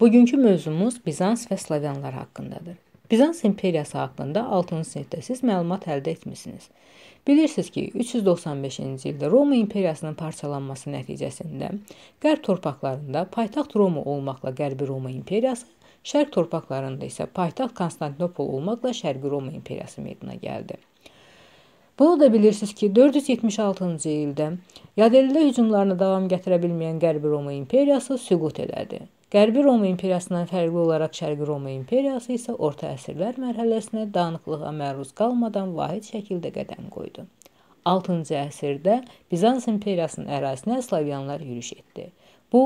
Bugünkü mövzumuz Bizans və Slavyanlar haqqındadır. Bizans imperiyası haqqında 6-cı sinifdə siz məlumat əldə etmisiniz. Bilirsiniz ki, 395-ci ildə Roma imperiyasının parçalanması nəticəsində qərb torpaqlarında paytaxt Roma olmaqla Qərbi Roma imperiyası, şərq torpaqlarında isə paytaxt Konstantinopol olmaqla Şərqi Roma imperiyası meydana gəldi. Bunu da bilirsiniz ki, 476-cı ildə Yadellidə hücumlarını davam gətirə bilməyən Qərbi Roma imperiyası süqut elədi. Qərbi Roma imperiyasından fərqli olaraq Şərqi Roma imperiyası isə orta əsrlər mərhələsinə dağınıqlığa məruz qalmadan vahid şəkildə qədəm qoydu. 6-cı əsrdə Bizans imperiyasının ərazisinə slavyanlar yürüş etdi. Bu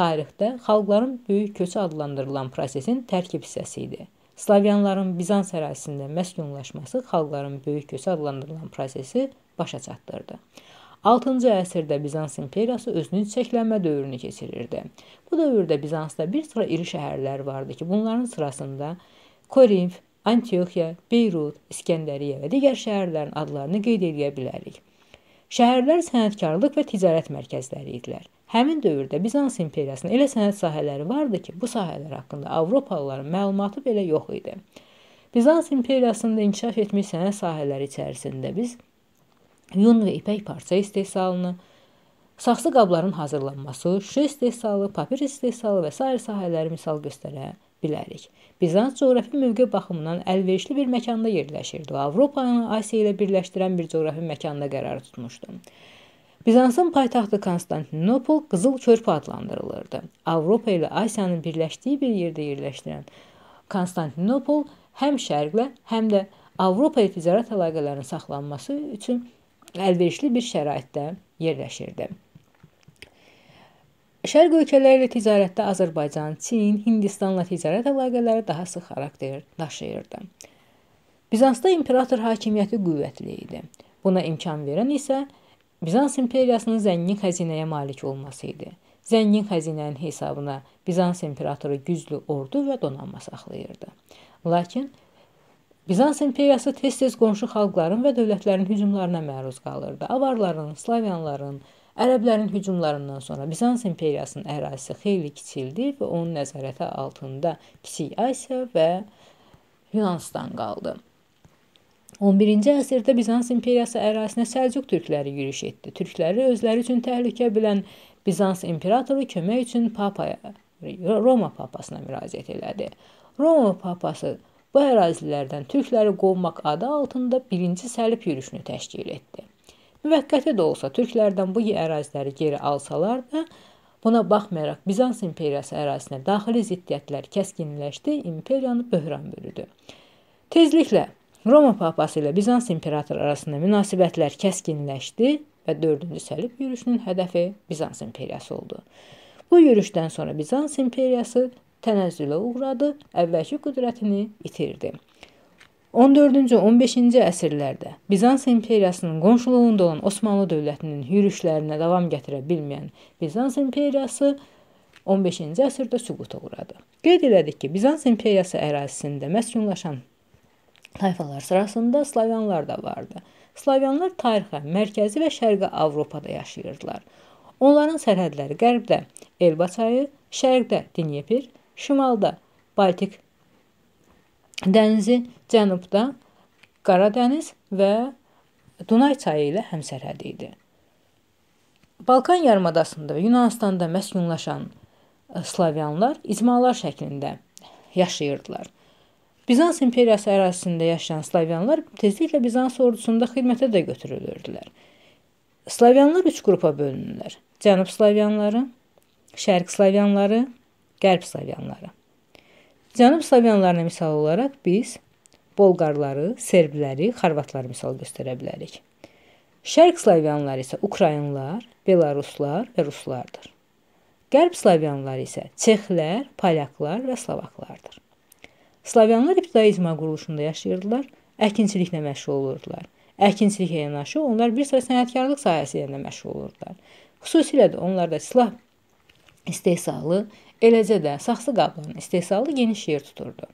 tarixdə xalqların böyük köçü adlandırılan prosesin tərkib hissəsi idi. Slavyanların Bizans ərazisində məskunlaşması xalqların böyük köçü adlandırılan prosesi başa çatdırdı. 6-cı əsrdə Bizans imperiyası özünün çiçəklənmə dövrünü keçirirdi. Bu dövrdə Bizansda bir sıra iri şəhərlər vardı ki, bunların sırasında Korinf, Antioxiya, Beyrut, İskəndəriyyə və digər şəhərlərin adlarını qeyd edə bilərik. Şəhərlər sənətkarlıq və ticarət mərkəzləri idilər. Həmin dövrdə Bizans imperiyasının elə sənət sahələri vardı ki, bu sahələr haqqında Avropalıların məlumatı belə yox idi. Bizans imperiyasında inkişaf etmiş sənət sahələri içərisində biz yun və ipək parça istehsalını, saxsı qabların hazırlanması, şüşə istehsalı, papir istehsalı və sair sahələri misal göstərə bilərik. Bizans coğrafi mövqe baxımından əlverişli bir məkanda yerləşirdi və Avropanı Asiya ilə birləşdirən bir coğrafi məkanda qərar tutmuşdu. Bizansın paytaxtı Konstantinopol Qızıl Körpü adlandırılırdı. Avropa ilə Asiyanın birləşdiyi bir yerdə yerləşdirən Konstantinopol həm şərqlə, həm də Avropa ilə ticarət əlaqələrinin saxlanması üçün əlverişli bir şəraitdə yerləşirdi. Şərq ölkələri ilə ticarətdə Azərbaycan, Çin, Hindistanla ticarət əlaqələri daha sıx xarakter daşıyırdı. Bizansda imperator hakimiyyəti qüvvətli idi. Buna imkan verən isə Bizans imperiyasının zəngin xəzinəyə malik olması idi. Zəngin xəzinənin hesabına Bizans imperatoru güclü ordu və donanma saxlayırdı. Lakin Bizans imperiyası tez-tez qonşu xalqların və dövlətlərin hücumlarına məruz qalırdı. Avarların, slavyanların, ərəblərin hücumlarından sonra Bizans imperiyasının ərazisi xeyli kiçildi və onun nəzarəti altında Kiçik Asiya və Yunanistan qaldı. 11-ci əsrdə Bizans imperiyası ərazisinə Səlcuq türkləri yürüş etdi. Türkləri özləri üçün təhlükə bilən Bizans imperatoru kömək üçün papaya, Roma papasına müraciət elədi. Roma papası Bu ərazilərdən türkləri qovmaq adı altında 1-ci səlib yürüşünü təşkil etdi. Müvəqqəti də olsa türklərdən bu əraziləri geri alsalar da, buna baxmayaraq Bizans imperiyası ərazisinə daxili ziddiyyətlər kəskinləşdi, imperiyanı böhran bürüdü. Tezliklə Roma papası ilə Bizans imperatoru arasında münasibətlər kəskinləşdi və 4-cü Səlib yürüşünün hədəfi Bizans imperiyası oldu. Bu yürüşdən sonra Bizans imperiyası tənəzzülə uğradı, əvvəlki qüdrətini itirdi. 14-cü, 15-ci əsrlərdə Bizans imperiyasının qonşuluğunda olan Osmanlı dövlətinin yürüşlərinə davam gətirə bilməyən Bizans imperiyası 15-ci əsrdə süquta uğradı. Qeyd elədik ki, Bizans imperiyası ərazisində məskunlaşan tayfalar sırasında slavyanlar da vardı. Slavyanlar tarixə mərkəzi və şərqi Avropada yaşayırdılar. Onların sərhədləri qərbdə Elba çayı, şərqdə Dnepr, Şimalda Baltik dənizi, cənubda Qara dəniz və Dunay çayı ilə həmsərhəd idi. Balkan yarımadasında və Yunanistanda məskunlaşan slavyanlar icmalar şəklində yaşayırdılar. Bizans imperiyası ərazisində yaşayan slavyanlar tezliklə Bizans ordusunda xidmətə də götürülürdülər. Slavyanlar üç qrupa bölünürlər. Cənub slavyanları, Şərq slavyanları qərb slavyanları. Cənub slavyanlarına misal olaraq biz bolqarları, serbləri, xorvatları misal göstərə bilərik. Şərq slavyanları isə ukraynlar, belaruslar və ruslardır. Qərb slavyanları isə çexlər, polyaklar və slovaklardır. Slavyanlar ibtidaizmə quruluşunda yaşayırdılar, əkinçiliklə məşğul olurdular. Əkinçiliklə yanaşı onlar bir sıra sənətkarlıq sahəsi ilə məşğul olurdular. Xüsusilə də onlarda silah istehsalı Eləcə də saxsı qabların istehsalı geniş yer tuturdu.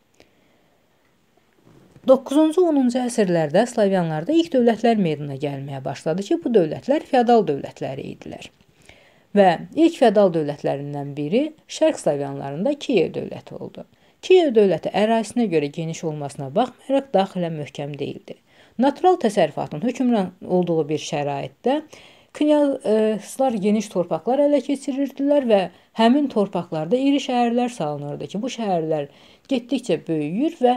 9-cu 10-cu əsrlərdə slavyanlarda ilk dövlətlər meydana gəlməyə başladı ki, bu dövlətlər feodal dövlətləri idilər. Və ilk feodal dövlətlərindən biri Şərq slavyanlarında Kiyev dövləti oldu. Kiyev dövləti ərazisinə görə geniş olmasına baxmayaraq daxilən möhkəm değildi. Natural təsərrüfatın hökmran olduğu bir şəraitdə knyazlar geniş torpaqlar ələ keçirirdilər və həmin torpaqlarda iri şəhərlər salınırdı ki, bu şəhərlər getdikcə böyüyür və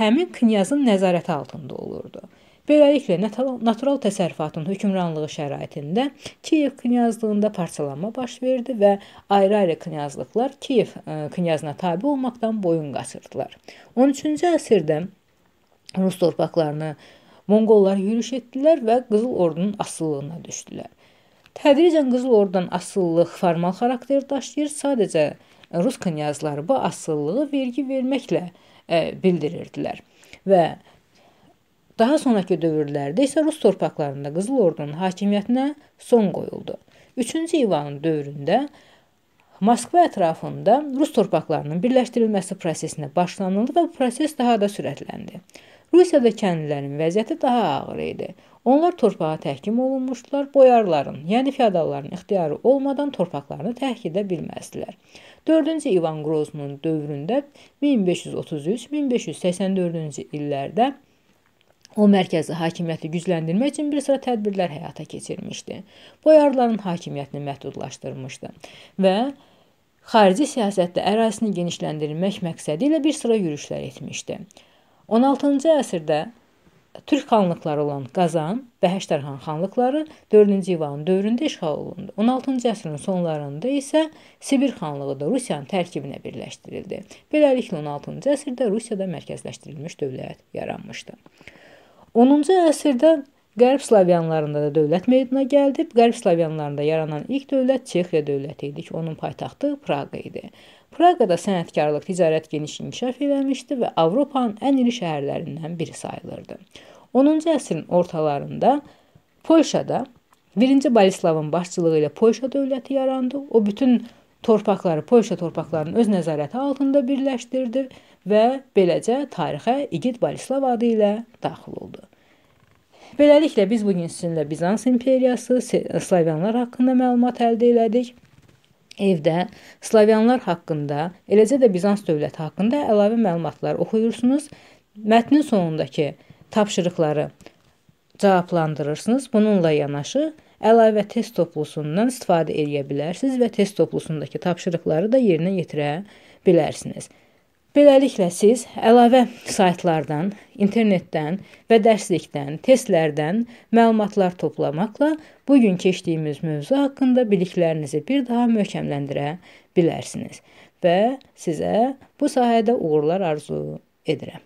həmin knyazın nəzarəti altında olurdu. Beləliklə natural təsərrüfatın hökmranlığı şəraitində Kiyev knyazlığında parçalanma baş verdi və ayrı-ayrı knyazlıqlar Kiyev e, knyazına tabe olmaqdan boyun qaçırdılar. 13-cü əsrdə Rus torpaqlarını Monqollar yürüş etdilər və Qızıl Ordunun asılılığına düşdülər. Tədricən Qızıl Ordudan asıllıq formal xarakter daşıyır. Sadəcə rus knyazları bu asıllılığı vergi verməklə ə, e, bildirirdilər. Və daha sonrakı dövrlərdə isə rus torpaqlarında Qızıl Ordunun hakimiyyətinə son qoyuldu. 3-cü İvanın dövründə Moskva ətrafında rus torpaqlarının birləşdirilməsi prosesinə başlanıldı və bu proses daha da sürətləndi. Rusiyada kəndlilərin vəziyyəti daha ağır idi. Onlar torpağa təhkim olunmuşdular, boyarların, yəni feodalların ixtiyarı olmadan torpaqlarını təhrik edə bilməzdilər. 4-cü İvan Qroznun dövründə 1533-1584-cü illərdə O mərkəzi hakimiyyəti gücləndirmək üçün bir sıra tədbirlər həyata keçirmişdi. Boyarların hakimiyyətini məhdudlaşdırmışdı və xarici siyasətdə ərazisini genişləndirmək məqsədi ilə bir sıra yürüşlər etmişdi. 16-cı əsrdə Türk xanlıqları olan Qazan və Həştərxan xanlıqları 4-cü İvanın dövründə işğal olundu. 16-cı əsrin sonlarında isə Sibir xanlığı da Rusiyanın tərkibinə birləşdirildi. Beləliklə 16-cı əsrdə Rusiyada mərkəzləşdirilmiş dövlət yaranmışdı. 10-cu əsrdə Qərb slavyanlarında da dövlət meydana gəldi. Qərb slavyanlarında yaranan ilk dövlət Çexiya dövləti idi ki, onun paytaxtı Praqa idi. Praqada sənətkarlıq, ticarət geniş inkişaf eləmişdi və Avropanın ən iri şəhərlərindən biri sayılırdı. 10-cu əsrin ortalarında Polşada 1-ci Bolislavın başçılığı ilə Polşa dövləti yarandı. O bütün torpaqları Polşa torpaqlarının öz nəzarəti altında birləşdirdi və beləcə tarixə İgid Bolislav adı ilə daxil oldu. Beləliklə biz bu gün sizinlə Bizans imperiyası, slavyanlar haqqında məlumat əldə elədik evdə slavyanlar haqqında, eləcə də Bizans dövləti haqqında əlavə məlumatlar oxuyursunuz. Mətnin sonundakı tapşırıqları cavablandırırsınız. Bununla yanaşı əlavə test toplusundan istifadə edə bilərsiniz və test toplusundakı tapşırıqları da yerinə yetirə bilərsiniz. Beləliklə siz əlavə saytlardan, internetdən və dərslikdən, testlərdən məlumatlar toplamaqla bu gün keçdiyimiz mövzu haqqında biliklərinizi bir daha möhkəmləndirə bilərsiniz və sizə bu sahədə uğurlar arzu edirəm.